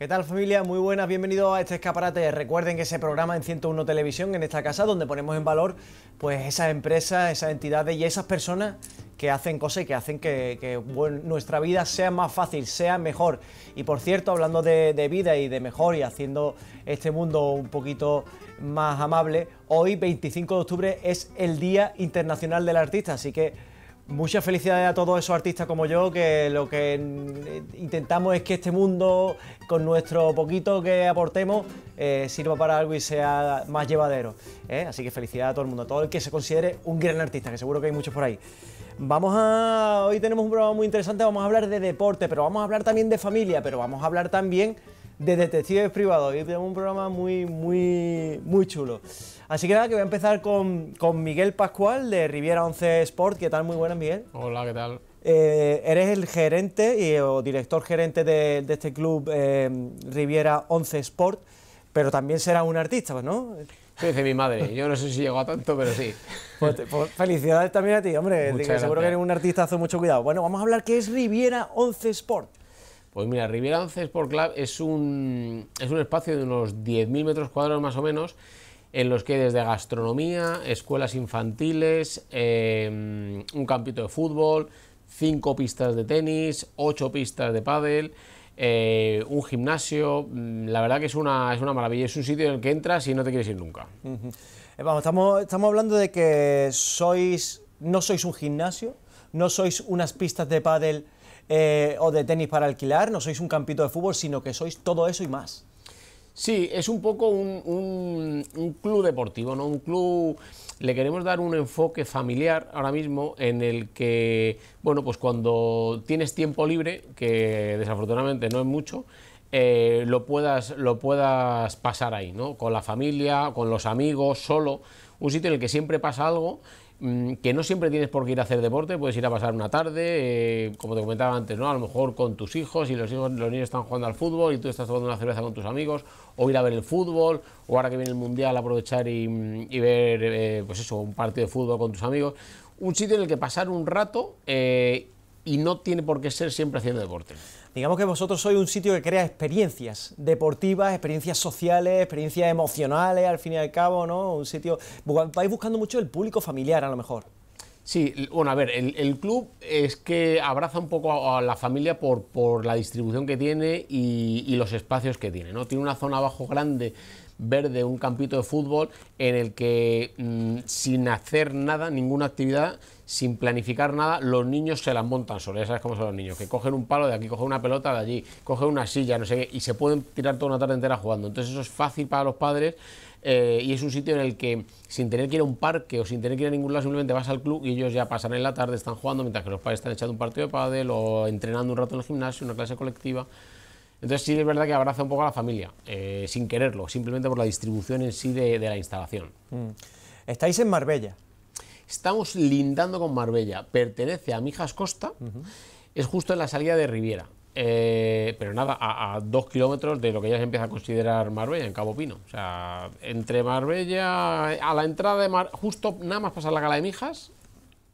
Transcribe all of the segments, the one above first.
¿Qué tal familia? Muy buenas, bienvenidos a este escaparate. Recuerden que ese programa en 101 Televisión, en esta casa, donde ponemos en valor pues esas empresas, esas entidades y esas personas que hacen cosas y que hacen que, nuestra vida sea más fácil, sea mejor. Y por cierto, hablando de, de vida y de mejor y haciendo este mundo un poquito más amable, hoy 25 de octubre es el Día Internacional del Artista, así que Muchas felicidades a todos esos artistas como yo, que lo que intentamos es que este mundo, con nuestro poquito que aportemos, eh, sirva para algo y sea más llevadero. ¿eh? Así que felicidades a todo el mundo, a todo el que se considere un gran artista, que seguro que hay muchos por ahí. Vamos a. Hoy tenemos un programa muy interesante, vamos a hablar de deporte, pero vamos a hablar también de familia, pero vamos a hablar también de detectives privados. Hoy tenemos un programa muy, muy, muy chulo. Así que nada, que voy a empezar con, Miguel Pascual de Riviera 11 Sport. ¿Qué tal? Muy buenas, Miguel. Hola, ¿qué tal? Eh, eres el gerente y, o director gerente de, este club eh, Riviera 11 Sport, pero también serás un artista, ¿no? dice mi madre. Yo no sé si llego a tanto, pero sí. Pues pues felicidades también a ti, hombre. seguro que eres un artista, hace mucho cuidado. Bueno, vamos a hablar qué es Riviera 11 Sport. Pues mira, Riviera 11 Sport Club es un, es un espacio de unos 10.000 metros cuadrados más o menos en los que desde gastronomía, escuelas infantiles, em, un campito de fútbol, cinco pistas de tenis, ocho pistas de pádel, eh, un gimnasio. Mm, la verdad que es una, es una maravilla, es un sitio en el que entras y no te quieres ir nunca. Eh, vamos, estamos, estamos hablando de que sois, no sois un gimnasio, no sois unas pistas de pádel eh, o de tenis para alquilar, no sois un campito de fútbol, sino que sois todo eso y más. Sí, es un poco un, un, club deportivo, ¿no? Un club, le queremos dar un enfoque familiar ahora mismo en el que, bueno, pues cuando tienes tiempo libre, que desafortunadamente no es mucho, eh, lo, puedas, lo puedas pasar ahí, ¿no? Con la familia, con los amigos, solo, un sitio en el que siempre pasa algo Mm, que no siempre tienes por qué ir a hacer deporte, puedes ir a pasar una tarde, eh, como te comentaba antes, ¿no? A lo mejor con tus hijos, y los los niños están jugando al fútbol y tú estás tomando una cerveza con tus amigos, o ir a ver el fútbol, o ahora que viene el mundial aprovechar y, mm, ver eh, pues eso, un partido de fútbol con tus amigos. Un sitio en el que pasar un rato eh, y no tiene por qué ser siempre haciendo deporte. Digamos que vosotros sois un sitio que crea experiencias deportivas, experiencias sociales, experiencias emocionales, al fin y al cabo, ¿no? Un sitio... Vais buscando mucho el público familiar, a lo mejor. Sí, bueno, a ver, el, club es que abraza un poco a, la familia por, por, la distribución que tiene y, los espacios que tiene, ¿no? Tiene una zona abajo grande, verde, un campito de fútbol en el que mm, sin hacer nada, ninguna actividad, sin planificar nada, los niños se las montan solos. Ya sabes cómo son los niños, que cogen un palo de aquí, cogen una pelota de allí, cogen una silla, no sé qué, y se pueden tirar toda una tarde entera jugando. Entonces eso es fácil para los padres eh, y es un sitio en el que sin tener que ir a un parque o sin tener que ir a ningún lado, simplemente vas al club y ellos ya pasan en la tarde, están jugando, mientras que los padres están echando un partido de pádel o entrenando un rato en el gimnasio, una clase colectiva. Entonces sí es verdad que abraza un poco a la familia, eh, sin quererlo, simplemente por la distribución en sí de, la instalación. Mm. Estáis en Marbella. Estamos lindando con Marbella, pertenece a Mijas Costa, es justo en la salida de Riviera. Eh, pero nada, a, dos kilómetros de lo que ya se empieza a considerar Marbella, en Cabo Pino. O sea, entre Marbella, a la entrada de Mar, justo nada más pasar la gala de Mijas,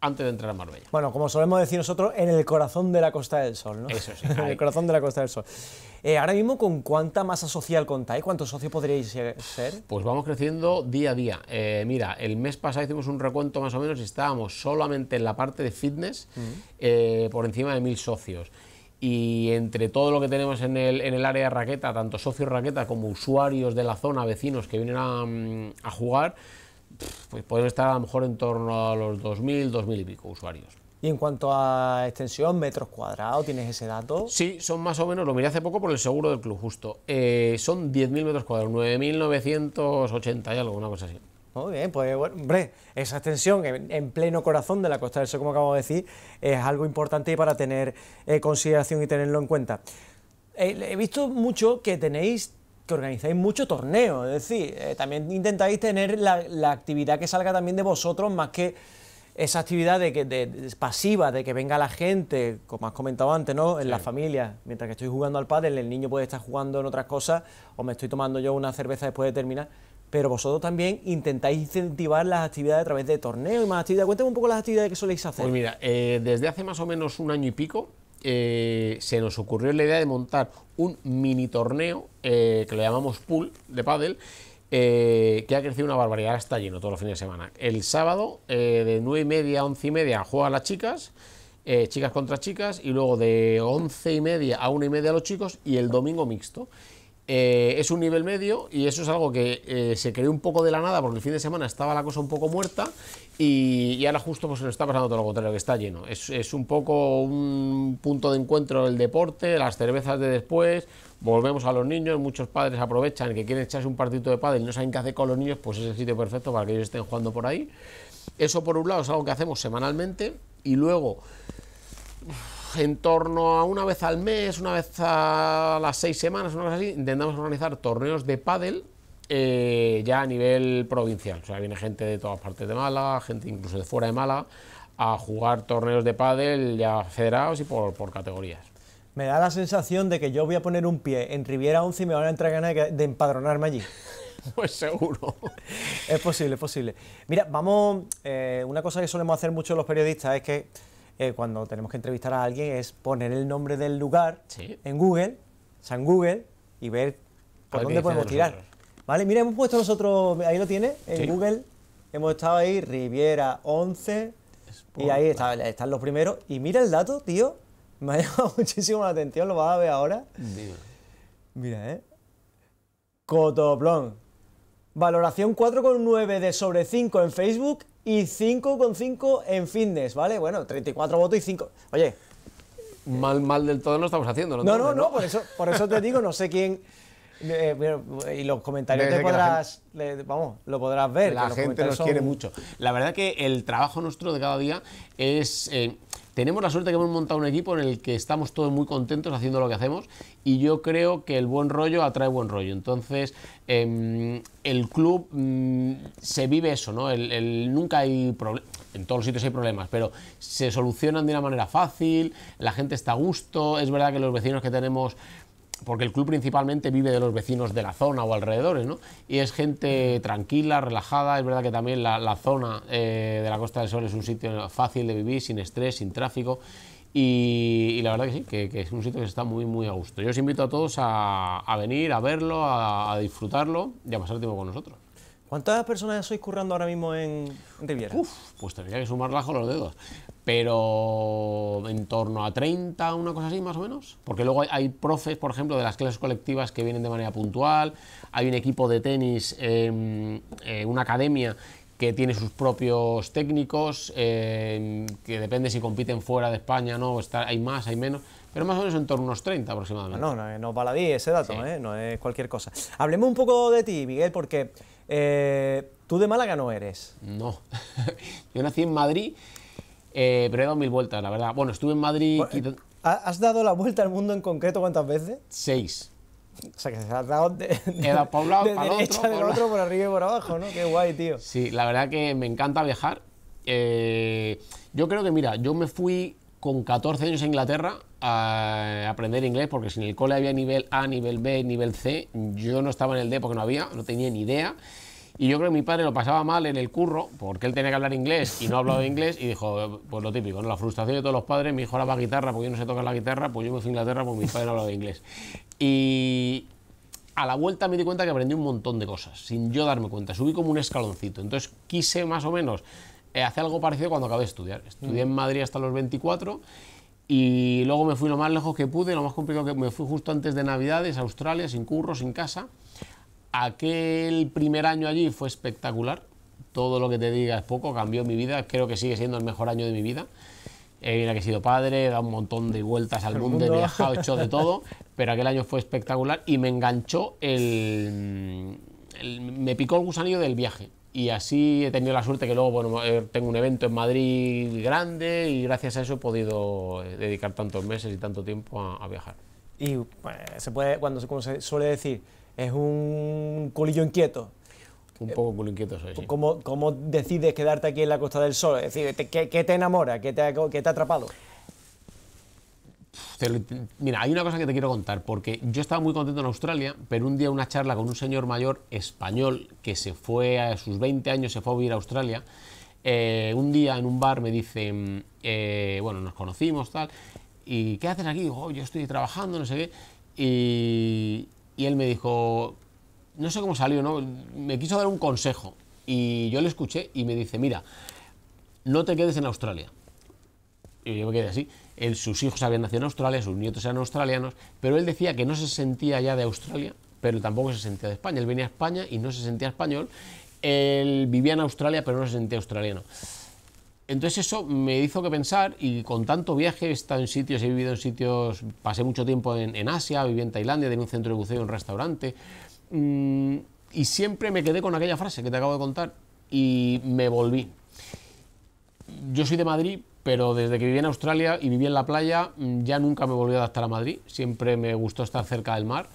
antes de entrar a Marbella. Bueno, como solemos decir nosotros, en el corazón de la Costa del Sol, ¿no? Eso sí. en el corazón de la Costa del Sol. Eh, ahora mismo, ¿con cuánta masa social contáis? ¿Cuántos socios podríais ser? Pues vamos creciendo día a día. Eh, mira, el mes pasado hicimos un recuento más o menos y estábamos solamente en la parte de fitness eh, por encima de mil socios y entre todo lo que tenemos en el, en área de raqueta, tanto socios raqueta como usuarios de la zona, vecinos que vienen a, mm, a jugar, pues pueden estar a lo mejor en torno a los 2.000, 2.000 y pico usuarios. ¿Y en cuanto a extensión, metros cuadrados, tienes ese dato? Sí, son más o menos, lo miré hace poco por el seguro del club justo, eh, son 10.000 metros cuadrados, 9.980 y algo, una cosa así. Muy bien, pues hombre, esa extensión en, pleno corazón de la Costa del Sol, como acabo de decir, es algo importante para tener eh, consideración y tenerlo en cuenta. Eh, he visto mucho que tenéis que organizáis mucho torneo, es decir, eh, también intentáis tener la, actividad que salga también de vosotros más que esa actividad de que pasiva, de que venga la gente, como has comentado antes, ¿no? En la familia, mientras que estoy jugando al pádel, el niño puede estar jugando en otras cosas o me estoy tomando yo una cerveza después de terminar, pero vosotros también intentáis incentivar las actividades a través de torneos y más actividades. Cuéntame un poco las actividades que soléis hacer. Pues mira, eh, desde hace más o menos un año y pico eh, se nos ocurrió la idea de montar un mini torneo eh, que le llamamos pool de pádel eh, que ha crecido una barbaridad, está lleno todos los fines de semana. El sábado de 9 y media a 11 y media juegan las chicas, chicas contra chicas, y luego de 11 y media a 1 y media los chicos, y el domingo mixto. es un nivel medio y eso es algo que se creó un poco de la nada porque el fin de semana estaba la cosa un poco muerta y, ahora justo pues se nos está pasando todo lo contrario, que está lleno. Es, un poco un punto de encuentro del deporte, las cervezas de después, volvemos a los niños, muchos padres aprovechan que quieren echarse un partido de pádel y no saben qué hacer con los niños, pues es el sitio perfecto para que ellos estén jugando por ahí. Eso por un lado es algo que hacemos semanalmente y luego en torno a una vez al mes, una vez a las seis semanas, así, intentamos organizar torneos de pádel eh, ya a nivel provincial. O sea, viene gente de todas partes de Málaga, gente incluso de fuera de Mala a jugar torneos de pádel ya federados y por, categorías. Me da la sensación de que yo voy a poner un pie en Riviera 11 y me van a entrar ganas de, empadronarme allí. pues seguro. Es posible, es posible. Mira, vamos, eh, una cosa que solemos hacer mucho los periodistas es que eh, cuando tenemos que entrevistar a alguien es poner el nombre del lugar en Google, San Google, y ver por dónde podemos tirar. Vale, mira, hemos puesto nosotros, ahí lo tiene, en Google, hemos estado ahí, Riviera 11, y ahí están los primeros. Y mira el dato, tío, me ha llamado muchísimo la atención, lo vas a ver ahora. Mira, ¿eh? Cotoplón. Valoración 4,9 de sobre 5 en Facebook y 5,5 en fitness, ¿vale? Bueno, 34 votos y 5. Oye. Mal, mal del todo no estamos haciendo, ¿no? No, no, no, por eso, por eso te digo, no sé quién eh, y los comentarios te podrás, vamos, lo podrás ver. La gente nos quiere mucho. La verdad que el trabajo nuestro de cada día es... Eh, tenemos la suerte que hemos montado un equipo en el que estamos todos muy contentos haciendo lo que hacemos y yo creo que el buen rollo atrae buen rollo. Entonces, em, el club mm, se vive eso, ¿no? nunca hay problemas, en todos los sitios hay problemas, pero se solucionan de una manera fácil, la gente está a gusto, es verdad que los vecinos que tenemos porque el club principalmente vive de los vecinos de la zona o alrededores, ¿no? Y es gente tranquila, relajada, es verdad que también la, zona eh, de la Costa del Sol es un sitio fácil de vivir, sin estrés, sin tráfico, y, la verdad que sí, que, es un sitio que está muy, muy a gusto. Yo os invito a todos a, venir, a verlo, a, disfrutarlo y a pasar tiempo con nosotros. ¿Cuántas personas sois currando ahora mismo en Riviera? Uf, pues tendría que sumar con los dedos pero en torno a 30, una cosa así más o menos. Porque luego hay, profes, por ejemplo, de las clases colectivas que vienen de manera puntual, hay un equipo de tenis, em, eh, una academia que tiene sus propios técnicos, em, que depende si compiten fuera de España, o ¿no? Está, hay más, hay menos, pero más o menos en torno a unos 30 aproximadamente. No, no, es eh, baladí ese dato, eh, no es cualquier cosa. Hablemos un poco de ti, Miguel, porque tú de Málaga no eres. No, yo nací en Madrid eh, pero he dado mil vueltas, la verdad. Bueno, estuve en Madrid. Eh, ¿Has dado la vuelta al mundo en concreto cuántas veces? Seis. O sea, que se ha dado de, de, para un lado, para otro, por arriba y por abajo, ¿no? Qué guay, tío. Sí, la verdad que me encanta viajar. Eh, yo creo que, mira, yo me fui con 14 años a Inglaterra a aprender inglés, porque si en el cole había nivel A, nivel B, nivel C, yo no estaba en el D porque no había, no tenía ni idea. Y yo creo que mi padre lo pasaba mal en el curro, porque él tenía que hablar inglés y no hablaba inglés, y dijo, pues lo típico, la frustración de todos los padres, mi hijo la guitarra porque yo no sé tocar la guitarra, pues yo me fui a Inglaterra porque mi padre no hablaba inglés. Y a la vuelta me di cuenta que aprendí un montón de cosas, sin yo darme cuenta, subí como un escaloncito. Entonces quise más o menos eh, hacer algo parecido cuando acabé de estudiar. Estudié en Madrid hasta los 24 y luego me fui lo más lejos que pude, lo más complicado que me fui justo antes de Navidades, a Australia, sin curro, sin casa Aquel primer año allí fue espectacular. Todo lo que te diga es poco, cambió mi vida. Creo que sigue siendo el mejor año de mi vida. Eh, mira que he sido padre, he dado un montón de vueltas al mundo, he viajado, he hecho de todo, pero aquel año fue espectacular y me enganchó el, Me picó el gusanillo del viaje. Y así he tenido la suerte que luego eh, tengo un evento en Madrid grande y gracias a eso he podido eh, dedicar tantos meses y tanto tiempo a, viajar. Y pues, se puede, cuando como se suele decir, es un culillo inquieto. Un poco culo inquieto soy, ¿Cómo, decides quedarte aquí en la Costa del Sol? Es decir, ¿qué, te enamora? ¿Qué te, ha, te atrapado? Mira, hay una cosa que te quiero contar, porque yo estaba muy contento en Australia, pero un día una charla con un señor mayor español que se fue a sus 20 años, se fue a vivir a Australia, eh, un día en un bar me dice, mm, eh, bueno, nos conocimos, tal, ¿y qué haces aquí? Digo, oh, yo estoy trabajando, no sé qué, y, y él me dijo, no sé cómo salió, ¿no? Me quiso dar un consejo y yo le escuché y me dice, mira, no te quedes en Australia. Y yo me quedé así. sus hijos habían nacido en Australia, sus nietos eran australianos, pero él decía que no se sentía ya de Australia, pero tampoco se sentía de España. Él venía a España y no se sentía español. Él vivía en Australia, pero no se sentía australiano. Entonces eso me hizo que pensar y con tanto viaje he estado en sitios, he vivido en sitios, pasé mucho tiempo en, Asia, viví en Tailandia, tenía un centro de buceo, un restaurante mm, y siempre me quedé con aquella frase que te acabo de contar y me volví. Yo soy de Madrid, pero desde que viví en Australia y viví en la playa mm, ya nunca me volví a adaptar a Madrid, siempre me gustó estar cerca del mar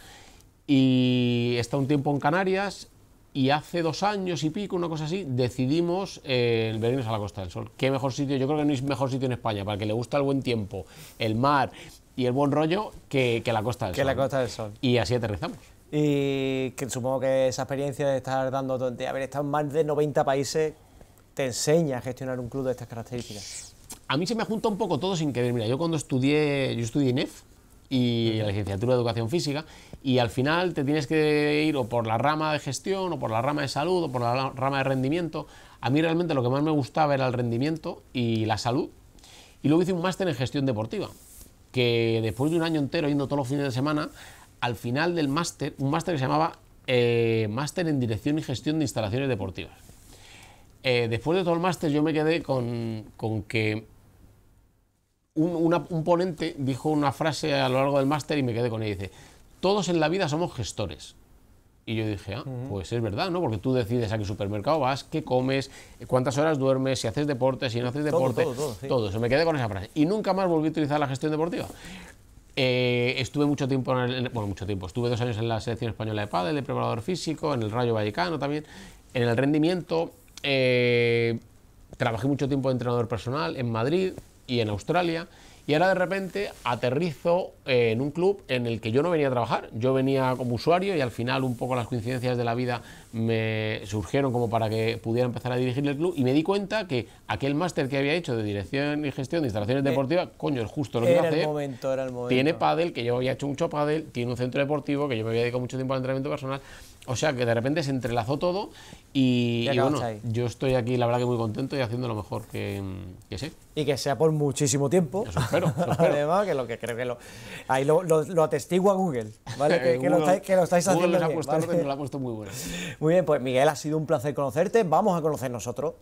y he estado un tiempo en Canarias y hace dos años y pico, una cosa así, decidimos eh, el venirnos a la Costa del Sol. Qué mejor sitio, yo creo que no es mejor sitio en España, para el que le gusta el buen tiempo, el mar y el buen rollo, que, la Costa del Sol. Que la Costa del Sol. Y así aterrizamos. Y que supongo que esa experiencia de estar dando, de haber estado en más de 90 países, te enseña a gestionar un club de estas características. A mí se me junta un poco todo sin querer. Mira, yo cuando estudié, yo estudié INEF, y la licenciatura de educación física y al final te tienes que ir o por la rama de gestión o por la rama de salud o por la rama de rendimiento. A mí realmente lo que más me gustaba era el rendimiento y la salud y luego hice un máster en gestión deportiva que después de un año entero yendo todos los fines de semana, al final del máster, un máster que se llamaba eh, Máster en Dirección y Gestión de Instalaciones Deportivas. Eh, después de todo el máster yo me quedé con, con que un, ponente dijo una frase a lo largo del máster y me quedé con ella. Dice, todos en la vida somos gestores. Y yo dije, ah, pues es verdad, ¿no? Porque tú decides a qué supermercado vas, qué comes, cuántas horas duermes, si haces deporte, si no haces deporte. Todo, todo, eso. Me quedé con esa frase. Y nunca más volví a utilizar la gestión deportiva. Eh, estuve mucho tiempo, en bueno, mucho tiempo, estuve dos años en la selección española de pádel, de preparador físico, en el Rayo Vallecano también, en el rendimiento. Eh, trabajé mucho tiempo de entrenador personal en Madrid, y en Australia. Y ahora de repente aterrizo eh, en un club en el que yo no venía a trabajar, yo venía como usuario y al final un poco las coincidencias de la vida me surgieron como para que pudiera empezar a dirigir el club y me di cuenta que aquel máster que había hecho de dirección y gestión de instalaciones eh, deportivas, coño, es justo lo que iba a momento, era el momento. Tiene pádel, que yo había hecho mucho pádel, tiene un centro deportivo que yo me había dedicado mucho tiempo al entrenamiento personal. O sea que de repente se entrelazó todo y, bueno, yo estoy aquí, la verdad que muy contento y haciendo lo mejor que, sé. Y que sea por muchísimo tiempo. Eso espero, Además, que lo que creo que lo. Ahí lo, atestigua Google, ¿vale? Que, lo, estáis, haciendo. lo ha puesto muy bueno. Muy bien, pues Miguel, ha sido un placer conocerte. Vamos a conocer nosotros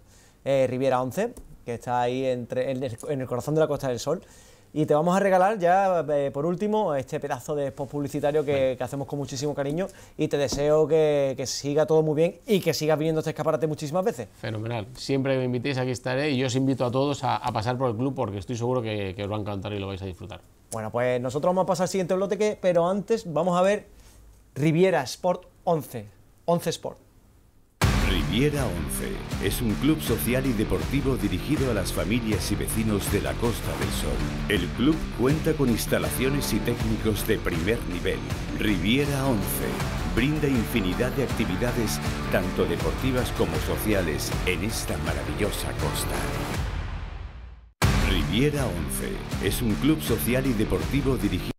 eh, Riviera 11, que está ahí entre, en el corazón de la Costa del Sol. Y te vamos a regalar ya eh, por último este pedazo de post publicitario que, hacemos con muchísimo cariño y te deseo que, siga todo muy bien y que sigas viniendo a este escaparate muchísimas veces. Fenomenal. Siempre me invitéis aquí estaré y yo os invito a todos a, pasar por el club porque estoy seguro que, os va a encantar y lo vais a disfrutar. Bueno, pues nosotros vamos a pasar al siguiente que pero antes vamos a ver Riviera Sport 11. 11 Sport. Riviera 11 es un club social y deportivo dirigido a las familias y vecinos de la Costa del Sol. El club cuenta con instalaciones y técnicos de primer nivel. Riviera 11 brinda infinidad de actividades, tanto deportivas como sociales, en esta maravillosa costa. Riviera 11 es un club social y deportivo dirigido